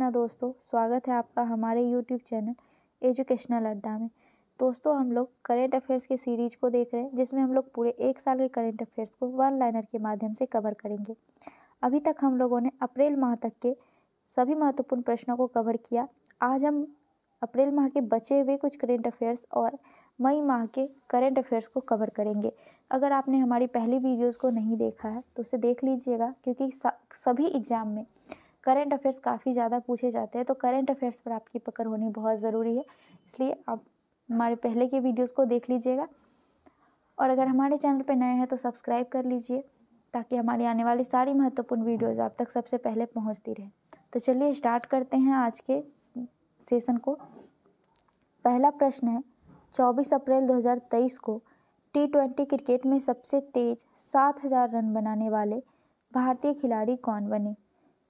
कृष्णा दोस्तों स्वागत है आपका हमारे यूट्यूब चैनल एजुकेशनल अड्डा में दोस्तों हम लोग करेंट अफेयर्स की सीरीज को देख रहे हैं जिसमें हम लोग पूरे एक साल के करेंट अफेयर्स को वन लाइनर के माध्यम से कवर करेंगे अभी तक हम लोगों ने अप्रैल माह तक के सभी महत्वपूर्ण प्रश्नों को कवर किया आज हम अप्रैल माह के बचे हुए कुछ करेंट अफेयर्स और मई माह के करेंट अफेयर्स को कवर करेंगे अगर आपने हमारी पहली वीडियोस को नहीं देखा है तो उसे देख लीजिएगा क्योंकि सभी एग्ज़ाम में करंट अफेयर्स काफ़ी ज़्यादा पूछे जाते हैं तो करंट अफेयर्स पर आपकी पकड़ होनी बहुत ज़रूरी है इसलिए आप हमारे पहले के वीडियोस को देख लीजिएगा और अगर हमारे चैनल पर नए हैं तो सब्सक्राइब कर लीजिए ताकि हमारी आने वाली सारी महत्वपूर्ण वीडियोज़ आप तक सबसे पहले पहुँचती रहे तो चलिए स्टार्ट करते हैं आज के सेशन को पहला प्रश्न है चौबीस अप्रैल दो को टी ट्वेंटी क्रिकेट में सबसे तेज सात हज़ार रन बनाने वाले भारतीय खिलाड़ी कौन बने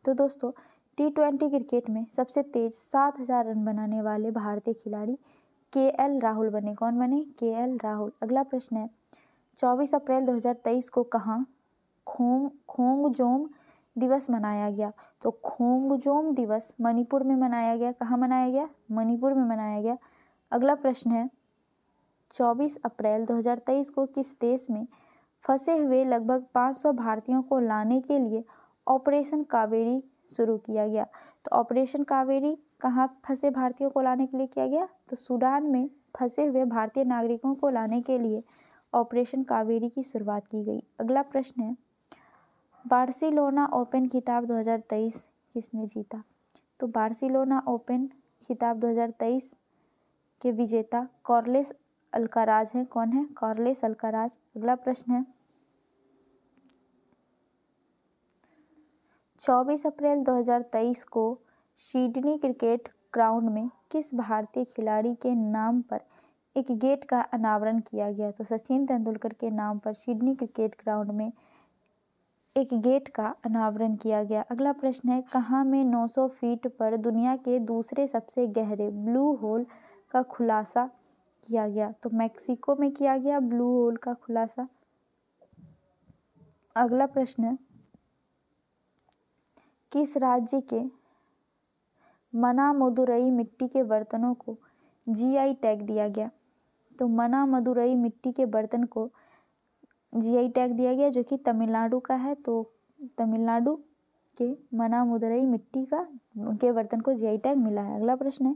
तो दोस्तों टी क्रिकेट में सबसे तेज सात हज़ार रन बनाने वाले भारतीय खिलाड़ी के एल राहुल बने कौन बने के एल राहुल अगला प्रश्न है चौबीस अप्रैल 2023 को कहाँ खोंग खोंगजोम दिवस मनाया गया तो खोंगजोम दिवस मणिपुर में मनाया गया कहाँ मनाया गया मणिपुर में मनाया गया अगला प्रश्न है 24 अप्रैल 2023 को किस देश में फंसे हुए लगभग 500 भारतीयों को लाने के लिए ऑपरेशन कावेरी शुरू किया गया तो ऑपरेशन कावेरी कहाँ फंसे भारतीयों को लाने के लिए किया गया तो सूडान में फंसे हुए भारतीय नागरिकों को लाने के लिए ऑपरेशन कावेरी की शुरुआत की गई अगला प्रश्न है बार्सिलोना ओपन खिताब 2023 किसने जीता तो बार्सिलोना ओपन खिताब 2023 के विजेता कॉर्लेस अलकाराज हैं कौन है कॉर्लेस अलकाराज अगला प्रश्न है 24 अप्रैल 2023 को सिडनी क्रिकेट ग्राउंड में किस भारतीय खिलाड़ी के नाम पर एक गेट का अनावरण किया गया तो सचिन तेंदुलकर के नाम पर सिडनी क्रिकेट ग्राउंड में एक गेट का अनावरण किया गया अगला प्रश्न है कहाँ में 900 फीट पर दुनिया के दूसरे सबसे गहरे ब्लू होल का खुलासा किया गया तो मैक्सिको में किया गया ब्लू होल का खुलासा अगला प्रश्न किस राज्य के मना मधुरई मिट्टी के बर्तनों को जीआई टैग दिया गया तो मना मधुरई मिट्टी के बर्तन को जीआई टैग दिया गया जो कि तमिलनाडु का है तो तमिलनाडु के मना मदुरई मिट्टी का के बर्तन को जीआई टैग मिला है अगला प्रश्न है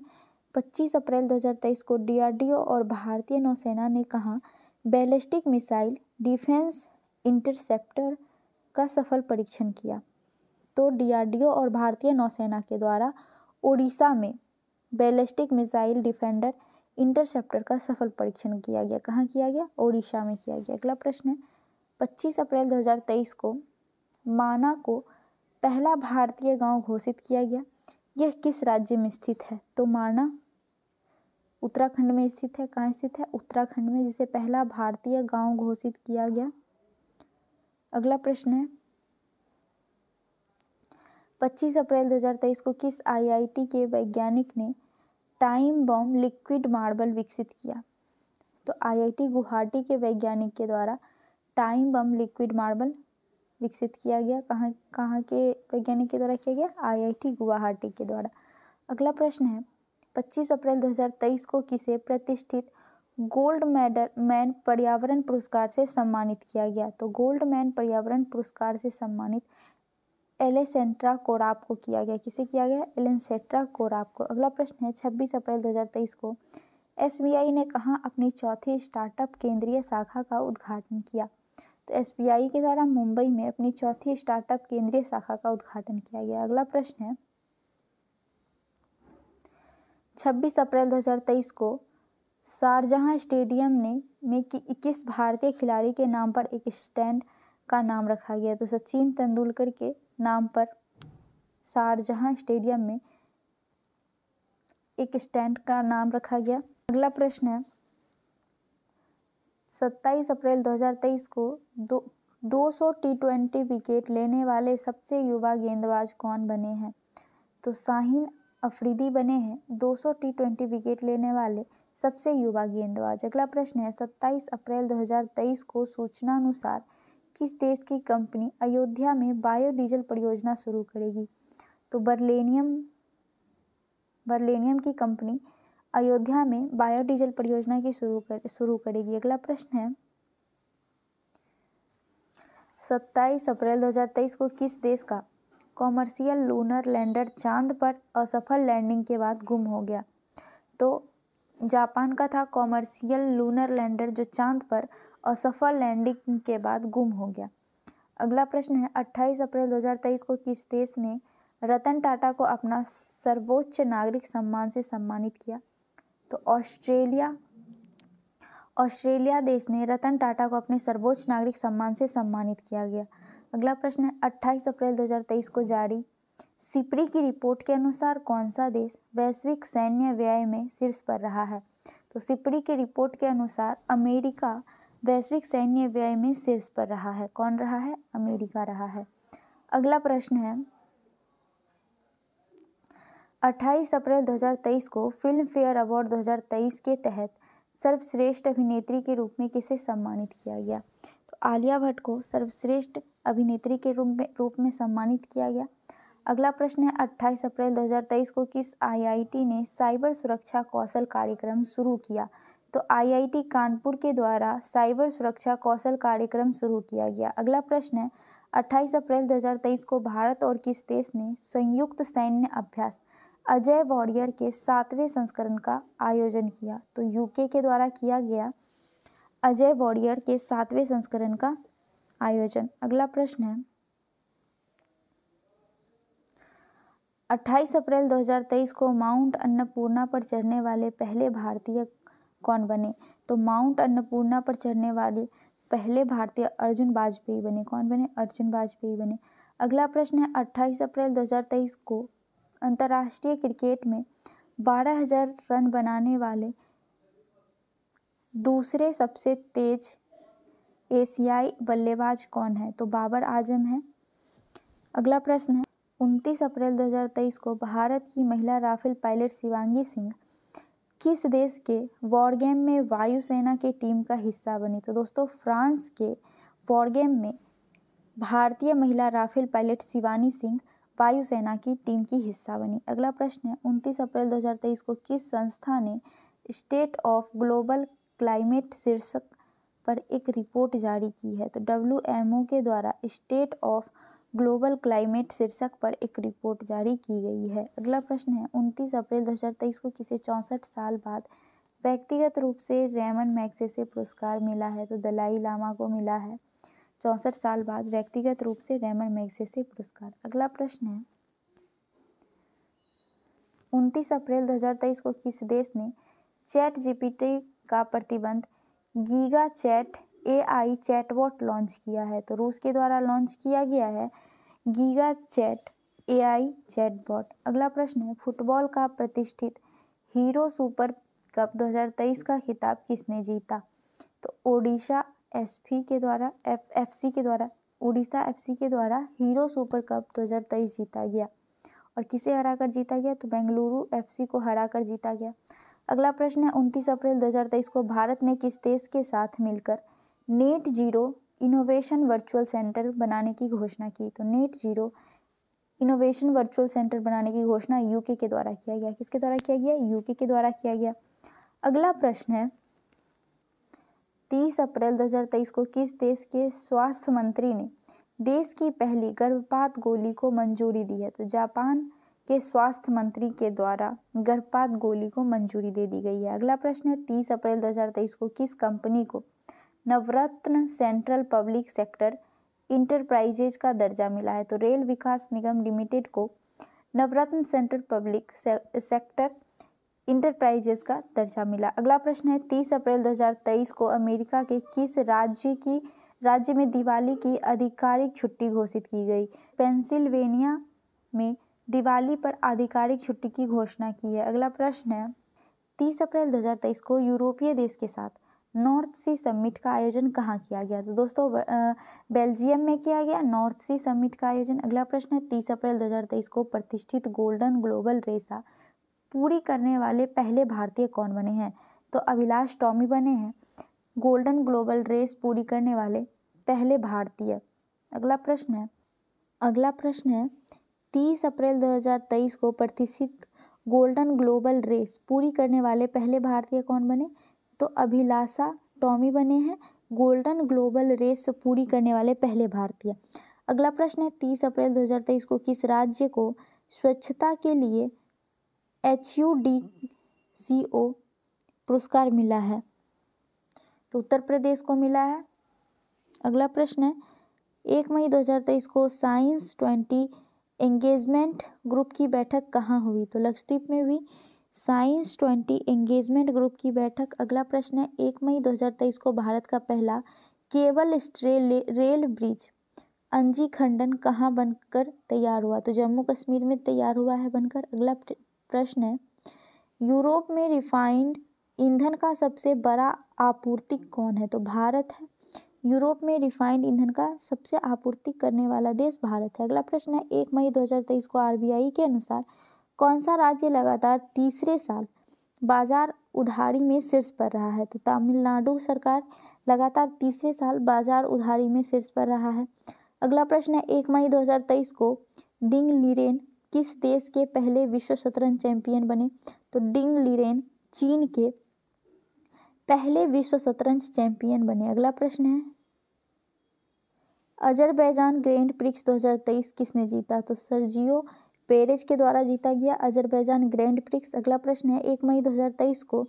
पच्चीस अप्रैल 2023 को डीआरडीओ और भारतीय नौसेना ने कहा बैलिस्टिक मिसाइल डिफेंस इंटरसेप्टर का सफल परीक्षण किया तो डीआरडीओ और भारतीय नौसेना के द्वारा ओडिशा में बैलिस्टिक मिसाइल डिफेंडर इंटरसेप्टर का सफल परीक्षण किया गया कहाँ किया गया ओडिशा में किया गया अगला प्रश्न है पच्चीस अप्रैल 2023 को माना को पहला भारतीय गांव घोषित किया गया यह किस राज्य में स्थित है तो माना उत्तराखंड में स्थित है कहाँ स्थित है उत्तराखंड में जिसे पहला भारतीय गांव घोषित किया गया अगला प्रश्न है 25 अप्रैल 2023 को किस आईआईटी के वैज्ञानिक ने टाइम बॉम्ब लिक्विड मार्बल विकसित किया तो आईआईटी गुवाहाटी के वैज्ञानिक के द्वारा टाइम बम लिक्विड मार्बल विकसित किया गया कहाँ कहाँ के वैज्ञानिक के द्वारा किया गया आईआईटी गुवाहाटी के द्वारा अगला प्रश्न है 25 अप्रैल 2023 को किसे प्रतिष्ठित गोल्ड मेडल मैन पर्यावरण पुरस्कार से सम्मानित किया गया तो गोल्ड मैन पर्यावरण पुरस्कार से सम्मानित एलेसेंट्रा कोराप को किया गया किसे किया गया एलेंसेट्रा कोराप को अगला प्रश्न है 26 अप्रैल 2023 को एसबीआई ने कहाँ अपनी चौथी स्टार्टअप केंद्रीय शाखा का उद्घाटन किया तो एसबीआई के द्वारा मुंबई में अपनी चौथी स्टार्टअप केंद्रीय शाखा का उद्घाटन किया गया अगला प्रश्न है 26 अप्रैल 2023 को शारजहाँ स्टेडियम ने में इक्कीस भारतीय खिलाड़ी के नाम पर एक स्टैंड का नाम रखा गया तो सचिन तेंदुलकर के नाम पर शारजहां स्टेडियम में एक स्टैंड का नाम रखा गया अगला प्रश्न है सत्ताईस अप्रैल 2023 को दो दो सौ टी ट्वेंटी विकेट लेने वाले सबसे युवा गेंदबाज कौन बने हैं तो शाहीन अफरीदी बने हैं दो सौ टी ट्वेंटी विकेट लेने वाले सबसे युवा गेंदबाज अगला प्रश्न है सत्ताईस अप्रैल 2023 को सूचना अनुसार किस देश की कंपनी अयोध्या में बायोडीजल परियोजना शुरू करेगी तो बर्लेनियम बर्लेनियम की कंपनी अयोध्या में बायोडीजल परियोजना की शुरू कर शुरू करेगी अगला प्रश्न है सत्ताईस अप्रैल 2023 को किस देश का कॉमर्शियल लूनर लैंडर चांद पर असफल लैंडिंग के बाद गुम हो गया तो जापान का था कॉमर्शियल लूनर लैंडर जो चांद पर असफल लैंडिंग के बाद गुम हो गया अगला प्रश्न है 28 अप्रैल 2023 को किस देश ने रतन टाटा को अपना सर्वोच्च नागरिक सम्मान से सम्मानित किया तो ऑस्ट्रेलिया ऑस्ट्रेलिया देश ने रतन टाटा को अपने सर्वोच्च नागरिक सम्मान से सम्मानित किया गया अगला प्रश्न है 28 अप्रैल 2023 को जारी सिपरी की रिपोर्ट के अनुसार कौन सा देश वैश्विक सैन्य व्यय में शीर्ष पर रहा है तो सिपरी की रिपोर्ट के अनुसार अमेरिका वैश्विक सैन्य व्यय में शीर्ष पर रहा है कौन रहा है अमेरिका रहा है अगला प्रश्न है 28 अप्रैल 2023 को फिल्म फेयर अवार्ड 2023 के तहत सर्वश्रेष्ठ अभिनेत्री के रूप में किसे सम्मानित किया गया तो आलिया भट्ट को सर्वश्रेष्ठ अभिनेत्री के रूप में रूप में सम्मानित किया गया अगला प्रश्न है 28 अप्रैल 2023 को किस आईआईटी ने साइबर सुरक्षा कौशल कार्यक्रम शुरू किया तो आईआईटी कानपुर के द्वारा साइबर सुरक्षा कौशल कार्यक्रम शुरू किया गया अगला प्रश्न है 28 अप्रैल 2023 को भारत और किस देश ने संयुक्त सैन्य अभ्यास अजय वॉरियर के सातवें संस्करण का आयोजन किया तो यूके के द्वारा किया गया अजय वॉरियर के सातवें संस्करण का आयोजन अगला प्रश्न है 28 अप्रैल 2023 को माउंट अन्नपूर्णा पर चढ़ने वाले पहले भारतीय कौन बने तो माउंट अन्नपूर्णा पर चढ़ने वाले पहले भारतीय अर्जुन वाजपेयी बने कौन बने अर्जुन वाजपेयी बने अगला प्रश्न है अट्ठाईस अप्रैल 2023 को अंतर्राष्ट्रीय क्रिकेट में 12000 रन बनाने वाले दूसरे सबसे तेज एशियाई बल्लेबाज कौन है तो बाबर आजम है अगला प्रश्न है उनतीस अप्रैल 2023 को भारत की महिला राफेल पायलट शिवांगी सिंह किस देश के गेम में वायुसेना के टीम का हिस्सा बनी तो दोस्तों फ्रांस के गेम में भारतीय महिला राफेल पायलट शिवानी सिंह वायुसेना की टीम की हिस्सा बनी अगला प्रश्न है उनतीस अप्रैल 2023 को किस संस्था ने स्टेट ऑफ ग्लोबल क्लाइमेट शीर्षक पर एक रिपोर्ट जारी की है तो डब्ल्यू के द्वारा स्टेट ऑफ ग्लोबल क्लाइमेट शीर्षक पर एक रिपोर्ट जारी की गई है अगला प्रश्न है उनतीस अप्रैल 2023 को किसे चौंसठ साल बाद व्यक्तिगत रूप से रेमन मैग्सेसे पुरस्कार मिला है तो दलाई लामा को मिला है चौंसठ साल बाद व्यक्तिगत रूप से रेमन मैग्सेसे पुरस्कार अगला प्रश्न है उनतीस अप्रैल 2023 को किस देश ने चैट जीपीटी का प्रतिबंध GigaChat AI chatbot launch किया है तो रूस के द्वारा लॉन्च किया गया है गीगा चैट एआई चैटबॉट अगला प्रश्न है फुटबॉल का प्रतिष्ठित हीरो सुपर कप 2023 का खिताब किसने जीता तो ओडिशा एसपी के द्वारा एफ के द्वारा उड़ीसा एफ के द्वारा हीरो सुपर कप 2023 जीता गया और किसे हराकर जीता गया तो बेंगलुरु एफसी को हराकर जीता गया अगला प्रश्न है उनतीस अप्रैल 2023 को भारत ने किस देश के साथ मिलकर net zero innovation virtual centre बनाने की घोषणा की तो net zero innovation virtual centre बनाने की घोषणा यूके के द्वारा किया गया किसके द्वारा किया गया यूके के द्वारा किया गया अगला प्रश्न है तीस अप्रैल 2023 को किस देश के स्वास्थ्य मंत्री ने देश की पहली गर्भपात गोली को मंजूरी दी है तो जापान के स्वास्थ्य मंत्री के द्वारा गर्भपात गोली को मंजूरी दे दी गई है अगला प्रश्न है तीस अप्रैल 2023 को किस कंपनी को Navratna central public sector enterprises का दर्जा मिला है तो रेल विकास निगम लिमिटेड को Navratna central public sector enterprises का दर्जा मिला अगला प्रश्न है 30 अप्रैल 2023 को अमेरिका के किस राज्य की राज्य में दिवाली की आधिकारिक छुट्टी घोषित की गई पेंसिल्वेनिया में दिवाली पर आधिकारिक छुट्टी की घोषणा की है अगला प्रश्न है 30 अप्रैल 2023 को यूरोपीय देश के साथ नॉर्थ सी समिट का आयोजन कहाँ किया गया तो दोस्तों बेल्जियम में किया गया नॉर्थ सी समिट का आयोजन अगला प्रश्न है तीस अप्रैल 2023 को प्रतिष्ठित गोल्डन ग्लोबल रेसा पूरी करने वाले पहले भारतीय कौन बने हैं तो अभिलाष टॉमी बने हैं गोल्डन ग्लोबल रेस पूरी करने वाले पहले भारतीय अगला प्रश्न है अगला प्रश्न है तीस अप्रैल 2023 को प्रतिष्ठित गोल्डन ग्लोबल रेस पूरी करने वाले पहले भारतीय कौन बने तो अभिलाषा टॉमी बने हैं गोल्डन ग्लोबल रेस पूरी करने वाले पहले भारतीय अगला प्रश्न है तीस अप्रैल 2023 को किस राज्य को स्वच्छता के लिए H U D C O पुरस्कार मिला है तो उत्तर प्रदेश को मिला है अगला प्रश्न है एक मई 2023 को साइंस ट्वेंटी एंगेजमेंट ग्रुप की बैठक कहाँ हुई तो लक्षद्वीप में हुई साइंस ट्वेंटी एंगेजमेंट ग्रुप की बैठक अगला प्रश्न है एक मई 2023 को भारत का पहला केबल स्ट्रे रेल ब्रिज अंजी खंडन कहाँ बनकर तैयार हुआ तो जम्मू कश्मीर में तैयार हुआ है बनकर अगला प्रश्न है यूरोप में रिफाइंड ईंधन का सबसे बड़ा आपूर्ति कौन है तो भारत है यूरोप में रिफाइंड ईंधन का सबसे आपूर्ति करने वाला देश भारत है अगला प्रश्न है एक मई 2023 को आरबीआई के अनुसार कौन सा राज्य लगातार तीसरे साल बाजार उधारी में शीर्ष पर रहा है तो तमिलनाडु सरकार लगातार तीसरे साल बाजार उधारी में शीर्ष पर रहा है अगला प्रश्न है एक मई 2023 को डिंग लिरेन किस देश के पहले विश्व शतरंज चैंपियन बने तो डिंग लिरेन चीन के पहले विश्व शतरंज चैंपियन बने अगला प्रश्न है अजरबैजान ग्रैंड प्रिक्स 2023 किसने जीता तो सरजियो पेरेज के द्वारा जीता गया अजरबैजान ग्रैंड प्रिक्स अगला प्रश्न है एक मई 2023 को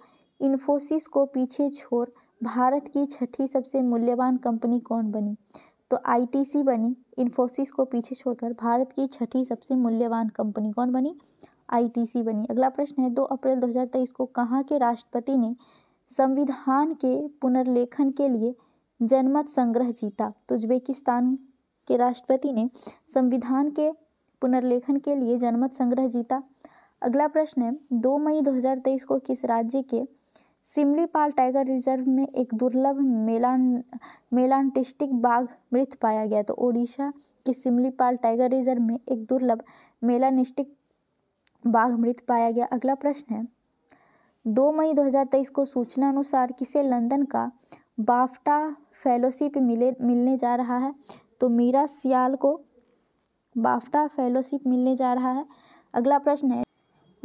इन्फोसिस को पीछे छोड़ भारत की छठी सबसे मूल्यवान कंपनी कौन बनी तो आईटीसी बनी इन्फोसिस को पीछे छोड़कर भारत की छठी सबसे मूल्यवान कंपनी कौन बनी आईटीसी बनी अगला प्रश्न है दो अप्रैल 2023 को कहाँ के राष्ट्रपति ने संविधान के पुनर्लेखन के लिए जनमत संग्रह जीता तो उज्बेकिस्तान के राष्ट्रपति ने संविधान के पुनर्लेखन के लिए जनमत संग्रह जीता अगला प्रश्न है दो मई 2023 को किस राज्य के सिमलीपाल टाइगर रिजर्व में एक दुर्लभ मेलान मेलांटिस्टिक बाघ मृत पाया गया तो ओडिशा के सिमलीपाल टाइगर रिजर्व में एक दुर्लभ मेलानिस्टिक बाघ मृत पाया गया अगला प्रश्न है दो मई 2023 को सूचना अनुसार किसे लंदन का बाफ्टा फेलोशिप मिले मिलने जा रहा है तो मीरा सियाल को बाफ्टा फेलोशिप मिलने जा रहा है अगला प्रश्न है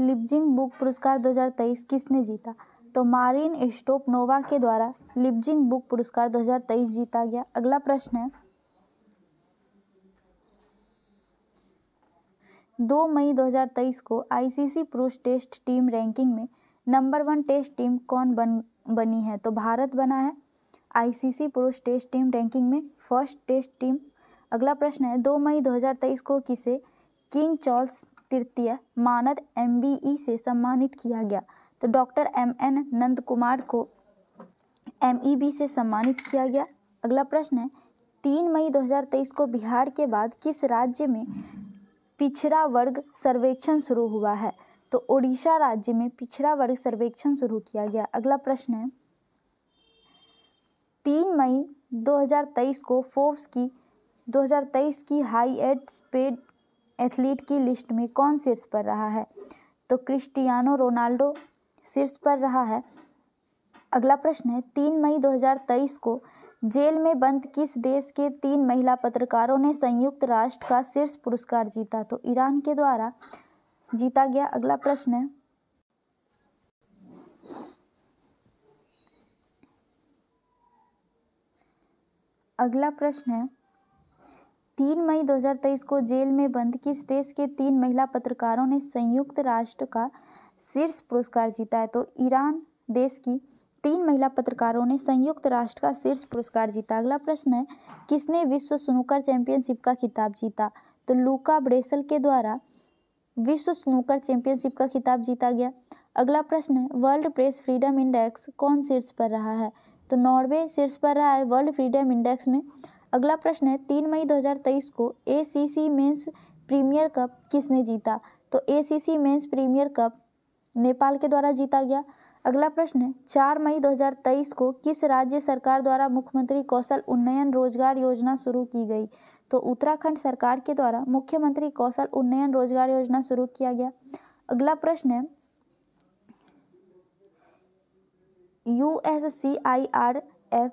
लिपजिंग बुक पुरस्कार 2023 किसने जीता तो मारिन स्टोप नोवा के द्वारा लिपजिंग बुक पुरस्कार 2023 जीता गया अगला प्रश्न है दो मई 2023 को आईसीसी पुरुष टेस्ट टीम रैंकिंग में नंबर वन टेस्ट टीम कौन बन बनी है तो भारत बना है आईसीसी पुरुष टेस्ट टीम रैंकिंग में फर्स्ट टेस्ट टीम अगला प्रश्न है दो मई 2023 को किसे किंग चार्ल्स तृतीय मानद एम e से सम्मानित किया गया तो doctor M N Nanda Kumar को एम e से सम्मानित किया गया अगला प्रश्न है तीन मई 2023 को बिहार के बाद किस राज्य में पिछड़ा वर्ग सर्वेक्षण शुरू हुआ है तो ओडिशा राज्य में पिछड़ा वर्ग सर्वेक्षण शुरू किया गया अगला प्रश्न है तीन मई 2023 को फोर्ब्स की 2023 की हाई एड स्पेड एथलीट की लिस्ट में कौन शीर्ष पर रहा है तो क्रिस्टियानो रोनाल्डो शीर्ष पर रहा है अगला प्रश्न है तीन मई 2023 को जेल में बंद किस देश के तीन महिला पत्रकारों ने संयुक्त राष्ट्र का शीर्ष पुरस्कार जीता तो ईरान के द्वारा जीता गया अगला प्रश्न है अगला प्रश्न है तीन मई 2023 को जेल में बंद किस देश के तीन महिला पत्रकारों ने संयुक्त राष्ट्र का शीर्ष पुरस्कार जीता है तो ईरान देश की तीन महिला पत्रकारों ने संयुक्त राष्ट्र का शीर्ष पुरस्कार जीता अगला प्रश्न है किसने विश्व स्नूकर चैंपियनशिप का खिताब जीता तो लूका ब्रेसल के द्वारा विश्व स्नूकर चैंपियनशिप का खिताब जीता गया अगला प्रश्न है वर्ल्ड प्रेस फ्रीडम इंडेक्स कौन शीर्ष पर रहा है तो नॉर्वे शीर्ष पर रहा है वर्ल्ड फ्रीडम इंडेक्स में अगला प्रश्न है तीन मई 2023 को A C C men's premier cup किसने जीता तो A C C men's premier cup Nepal के द्वारा जीता गया अगला प्रश्न है चार मई 2023 को किस राज्य सरकार द्वारा मुख्यमंत्री कौशल उन्नयन रोजगार योजना शुरू की गई तो उत्तराखंड सरकार के द्वारा मुख्यमंत्री कौशल उन्नयन रोजगार योजना शुरू किया गया अगला प्रश्न है U S C I R F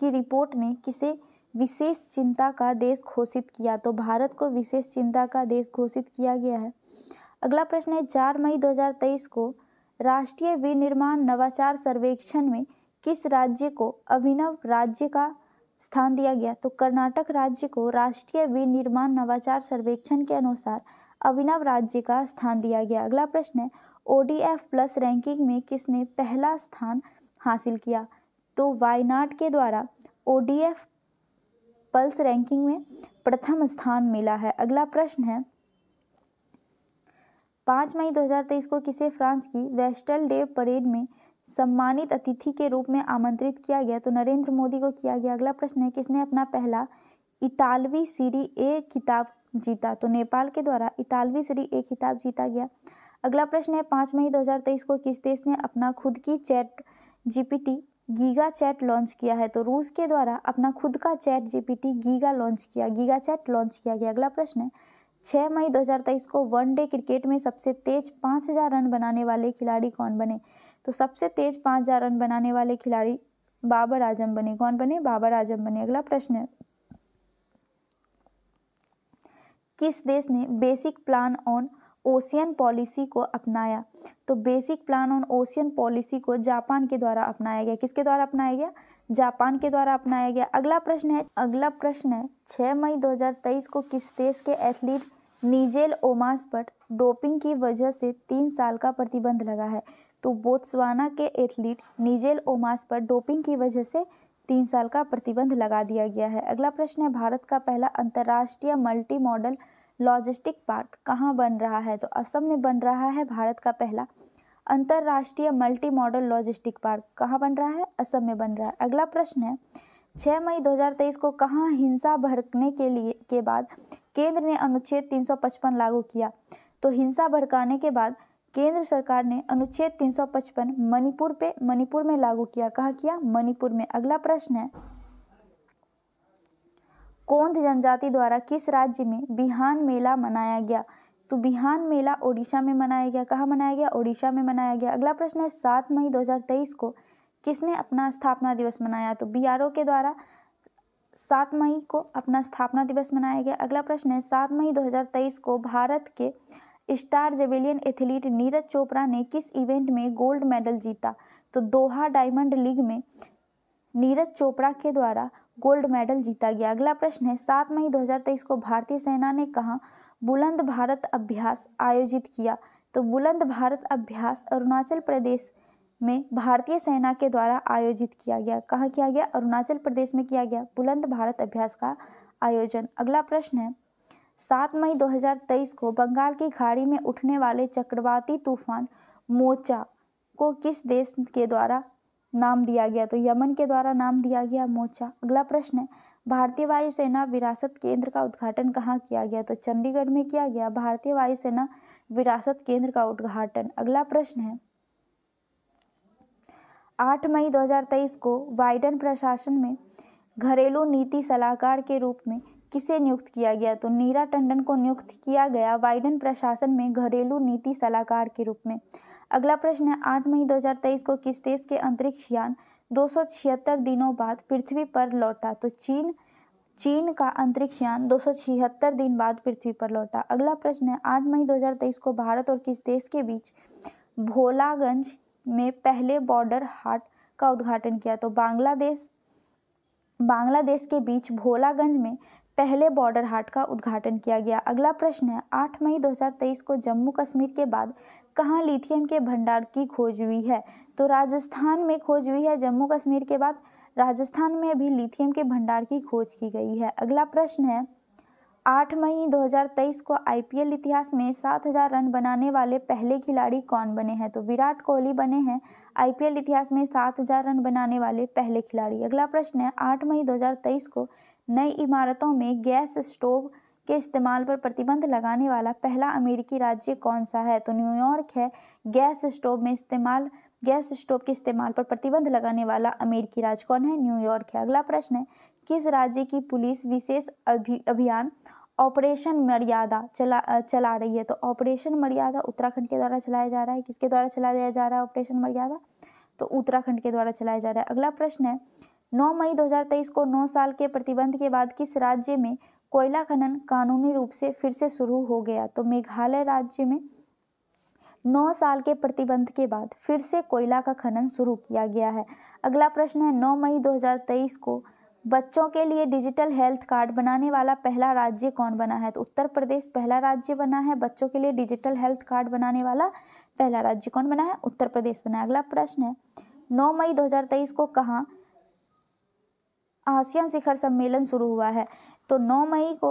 की रिपोर्ट ने किसे विशेष चिंता का देश घोषित किया तो भारत को विशेष चिंता का देश घोषित किया गया है अगला प्रश्न है चार मई 2023 को राष्ट्रीय विनिर्माण नवाचार सर्वेक्षण में किस राज्य को अभिनव राज्य का स्थान दिया गया तो कर्नाटक राज्य को राष्ट्रीय विनिर्माण नवाचार सर्वेक्षण के अनुसार अभिनव राज्य का स्थान दिया गया अगला प्रश्न है ओडीएफ प्लस रैंकिंग में किसने पहला स्थान हासिल किया तो वायनाड के द्वारा ओडीएफ पल्स रैंकिंग में प्रथम स्थान मिला है अगला प्रश्न है पाँच मई 2023 को किसे फ्रांस की वेस्टल डे परेड में सम्मानित अतिथि के रूप में आमंत्रित किया गया तो नरेंद्र मोदी को किया गया अगला प्रश्न है किसने अपना पहला इतालवी सीरी ए खिताब जीता तो नेपाल के द्वारा इतालवी सीरी ए खिताब जीता गया अगला प्रश्न है पाँच मई 2023 को किस देश ने अपना खुद की ChatGPT GigaChat launch किया है तो रूस के द्वारा अपना खुद का चैट जीपीटी गीगा लॉन्च किया गीगा चैट लॉन्च किया गया अगला प्रश्न है छः मई 2023 को वनडे क्रिकेट में सबसे तेज पाँच हज़ार रन बनाने वाले खिलाड़ी कौन बने तो सबसे तेज पाँच हज़ार रन बनाने वाले खिलाड़ी बाबर आजम बने कौन बने बाबर आजम बने अगला प्रश्न है किस देश ने basic plan on ocean policy को अपनाया तो basic plan on ocean policy को जापान के द्वारा अपनाया गया किसके द्वारा अपनाया गया जापान के द्वारा अपनाया गया अगला प्रश्न है अगला प्रश्न है छः मई 2023 को किस देश के एथलीट निजेल ओमास पर डोपिंग की वजह से तीन साल का प्रतिबंध लगा है तो बोत्सवाना के एथलीट निजेल ओमास पर डोपिंग की वजह से तीन साल का प्रतिबंध लगा दिया गया है अगला प्रश्न है भारत का पहला अंतर्राष्ट्रीय मल्टी मॉडल लॉजिस्टिक पार्क कहाँ बन रहा है तो असम में बन रहा है भारत का पहला अंतर्राष्ट्रीय मल्टी मॉडल लॉजिस्टिक पार्क कहाँ बन रहा है असम में बन रहा है अगला प्रश्न है 6 मई 2023 को कहाँ हिंसा भड़कने के लिए के बाद केंद्र ने अनुच्छेद 355 लागू किया तो हिंसा भड़काने के बाद केंद्र सरकार ने अनुच्छेद 355 मणिपुर पे मणिपुर में लागू किया कहा किया मणिपुर में अगला प्रश्न है कोंध जनजाति द्वारा किस राज्य में बिहान मेला मनाया गया तो बिहान मेला ओडिशा में मनाया गया कहाँ मनाया गया ओडिशा में मनाया गया अगला प्रश्न है सात मई 2023 को किसने अपना स्थापना दिवस मनाया तो बी के द्वारा सात मई को अपना स्थापना दिवस मनाया गया अगला प्रश्न है सात मई 2023 को भारत के star javelin athlete Neeraj Chopra ने किस इवेंट में गोल्ड मेडल जीता तो दोहा डायमंड लीग में नीरज चोपड़ा के द्वारा गोल्ड मेडल जीता गया अगला प्रश्न है सात मई 2023 को भारतीय सेना ने कहा बुलंद भारत अभ्यास आयोजित किया तो बुलंद भारत अभ्यास अरुणाचल प्रदेश में भारतीय सेना के द्वारा आयोजित किया गया कहाँ किया गया अरुणाचल प्रदेश में किया गया बुलंद भारत अभ्यास का आयोजन अगला प्रश्न है सात मई 2023 को बंगाल की खाड़ी में उठने वाले चक्रवाती तूफान मोचा को किस देश के द्वारा नाम दिया गया तो यमन के द्वारा नाम दिया गया मोचा अगला प्रश्न है भारतीय वायुसेना विरासत केंद्र का उद्घाटन कहाँ किया गया तो चंडीगढ़ में किया गया भारतीय वायुसेना विरासत केंद्र का उद्घाटन अगला प्रश्न है आठ मई 2023 को बाइडन प्रशासन में घरेलू नीति सलाहकार के रूप में किसे नियुक्त किया गया तो नीरा टंडन को नियुक्त किया गया बाइडन प्रशासन में घरेलू नीति सलाहकार के रूप में अगला प्रश्न है आठ मई 2023 को किस देश के अंतरिक्ष यान दो दिनों बाद पृथ्वी पर लौटा तो चीन चीन का अंतरिक्ष यान दो दिन बाद पृथ्वी पर लौटा अगला प्रश्न आठ मई 2023 को भारत और किस देश के बीच भोलागंज में पहले बॉर्डर हाट का उद्घाटन किया तो बांग्लादेश बांग्लादेश के बीच भोलागंज में पहले बॉर्डर हाट का उद्घाटन किया गया अगला प्रश्न है आठ मई 2023 को जम्मू कश्मीर के बाद कहाँ लिथियम के भंडार की खोज हुई है तो राजस्थान में खोज हुई है जम्मू कश्मीर के बाद राजस्थान में भी लिथियम के भंडार की खोज की गई है अगला प्रश्न है आठ मई 2023 को आईपीएल इतिहास में 7000 रन बनाने वाले पहले खिलाड़ी कौन बने हैं तो विराट कोहली बने हैं आईपीएल इतिहास में 7000 रन बनाने वाले पहले खिलाड़ी अगला प्रश्न है 8 मई 2023 को नई इमारतों में गैस स्टोव के इस्तेमाल पर प्रतिबंध लगाने वाला पहला अमेरिकी राज्य कौन सा है तो न्यूयॉर्क है गैस स्टोव में इस्तेमाल गैस स्टोव के इस्तेमाल पर प्रतिबंध लगाने वाला अमेरिकी राज्य कौन है न्यूयॉर्क है अगला प्रश्न है किस राज्य की पुलिस विशेष अभि अभियान ऑपरेशन मर्यादा चला चला रही है तो ऑपरेशन मर्यादा उत्तराखंड के द्वारा चलाया जा रहा है किसके द्वारा चलाया जा रहा है ऑपरेशन मर्यादा तो उत्तराखंड के द्वारा चलाया जा रहा है अगला प्रश्न है 9 मई 2023 को 9 साल के प्रतिबंध के बाद किस राज्य में कोयला खनन कानूनी रूप से फिर से शुरू हो गया तो मेघालय राज्य में नौ साल के प्रतिबंध के बाद फिर से कोयला का खनन शुरू किया गया है अगला प्रश्न है नौ मई 2023 को बच्चों के लिए डिजिटल हेल्थ कार्ड बनाने वाला पहला राज्य कौन बना है तो उत्तर प्रदेश पहला राज्य बना है बच्चों के लिए डिजिटल हेल्थ कार्ड बनाने वाला पहला राज्य कौन बना है उत्तर प्रदेश बना है अगला प्रश्न है 9 मई 2023 को कहाँ आसियान शिखर सम्मेलन शुरू हुआ है तो 9 मई को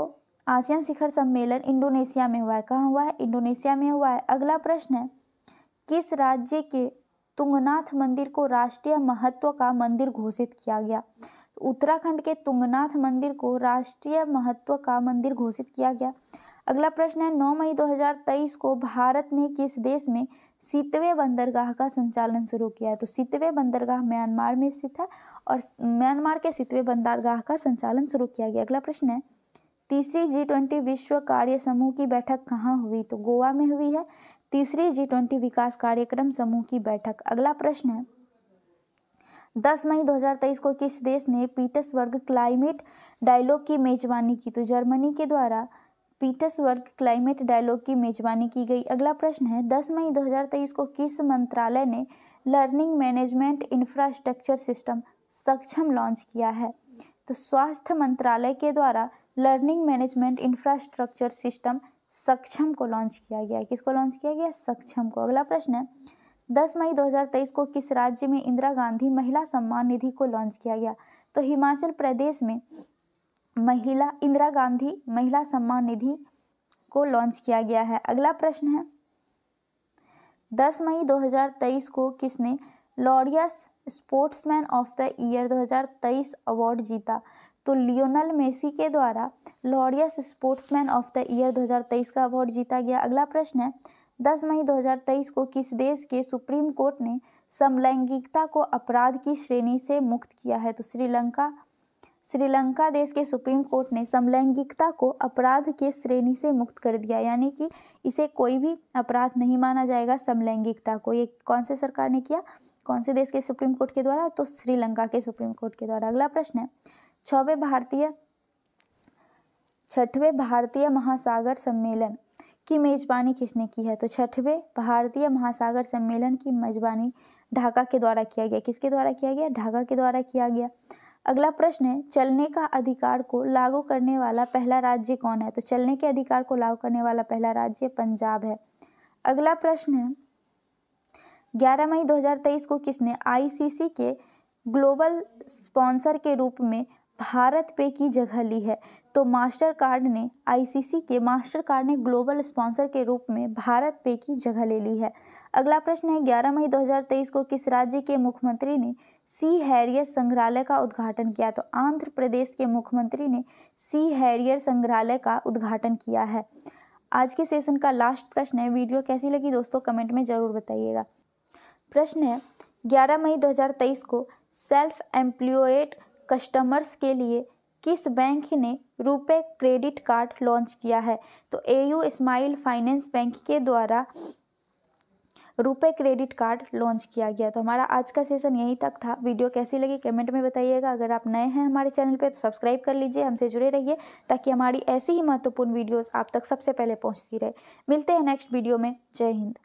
आसियान शिखर सम्मेलन इंडोनेशिया में हुआ है कहाँ हुआ है इंडोनेशिया में हुआ है अगला प्रश्न है किस राज्य के तुंगनाथ मंदिर को राष्ट्रीय महत्व का मंदिर घोषित किया गया उत्तराखंड के तुंगनाथ मंदिर को राष्ट्रीय महत्व का मंदिर घोषित किया गया अगला प्रश्न है 9 मई 2023 को भारत ने किस देश में सीतवे बंदरगाह का संचालन शुरू किया है तो सीतवे बंदरगाह म्यांमार में स्थित है और म्यांमार के सीतवे बंदरगाह का संचालन शुरू किया गया अगला प्रश्न है तीसरी जी ट्वेंटी विश्व कार्य समूह की बैठक कहाँ हुई तो गोवा में हुई है तीसरी जी ट्वेंटी विकास कार्यक्रम समूह की बैठक अगला प्रश्न है दस मई 2023 को किस देश ने पीटर्सबर्ग क्लाइमेट डायलॉग की मेजबानी की तो जर्मनी के द्वारा पीटर्सबर्ग क्लाइमेट डायलॉग की मेजबानी की गई अगला प्रश्न है 10 मई 2023 को किस मंत्रालय ने learning management infrastructure system Saksham launch किया है तो स्वास्थ्य मंत्रालय के द्वारा लर्निंग मैनेजमेंट इंफ्रास्ट्रक्चर सिस्टम सक्षम को लॉन्च किया गया किसको लॉन्च किया गया सक्षम को अगला प्रश्न है दस मई 2023 को किस राज्य में इंदिरा गांधी महिला सम्मान निधि को लॉन्च किया गया तो हिमाचल प्रदेश में महिला इंदिरा गांधी महिला सम्मान निधि को लॉन्च किया गया है अगला प्रश्न है 10 मई 2023 को किसने Laureus sportsman of the year 2023 award जीता तो लियोनल मेसी के द्वारा Laureus sportsman of the year 2023 का अवार्ड जीता गया अगला प्रश्न है 10 मई 2023 को किस देश के सुप्रीम कोर्ट ने समलैंगिकता को अपराध की श्रेणी से मुक्त किया है तो श्रीलंका श्रीलंका देश के सुप्रीम कोर्ट ने समलैंगिकता को अपराध के श्रेणी से मुक्त कर दिया यानी कि इसे कोई भी अपराध नहीं माना जाएगा समलैंगिकता को ये कौन से सरकार ने किया कौन से देश के सुप्रीम कोर्ट के द्वारा तो श्रीलंका के सुप्रीम कोर्ट के द्वारा अगला प्रश्न है छवे भारतीय छठवें भारतीय महासागर सम्मेलन की मेजबानी किसने की है तो छठवें भारतीय महासागर सम्मेलन की मेजबानी ढाका के द्वारा किया गया किसके द्वारा किया गया ढाका के द्वारा किया गया अगला प्रश्न है चलने का अधिकार को लागू करने वाला पहला राज्य कौन है तो चलने के अधिकार को लागू करने वाला पहला राज्य पंजाब है अगला प्रश्न है ग्यारह मई 2023 को किसने आईसीसी के ग्लोबल स्पॉन्सर के रूप में भारत पे की जगह ली है तो मास्टर कार्ड ने आईसीसी के मास्टर कार्ड ने ग्लोबल स्पॉन्सर के रूप में भारत पे की जगह ले ली है अगला प्रश्न है 11 मई 2023 को किस राज्य के मुख्यमंत्री ने सी हैरियर संग्रहालय का उद्घाटन किया तो आंध्र प्रदेश के मुख्यमंत्री ने सी हैरियर संग्रहालय का उद्घाटन किया है आज के सेशन का लास्ट प्रश्न है वीडियो कैसी लगी दोस्तों कमेंट में ज़रूर बताइएगा प्रश्न है 11 मई 2023 को सेल्फ एम्प्लॉयड कस्टमर्स के लिए किस बैंक ने रुपए क्रेडिट कार्ड लॉन्च किया है तो एयू स्माइल फाइनेंस बैंक के द्वारा रुपए क्रेडिट कार्ड लॉन्च किया गया तो हमारा आज का सेशन यहीं तक था वीडियो कैसी लगी कमेंट में बताइएगा अगर आप नए हैं हमारे चैनल पे तो सब्सक्राइब कर लीजिए हमसे जुड़े रहिए ताकि हमारी ऐसी ही महत्वपूर्ण वीडियोस आप तक सबसे पहले पहुंचती रहे मिलते हैं नेक्स्ट वीडियो में जय हिंद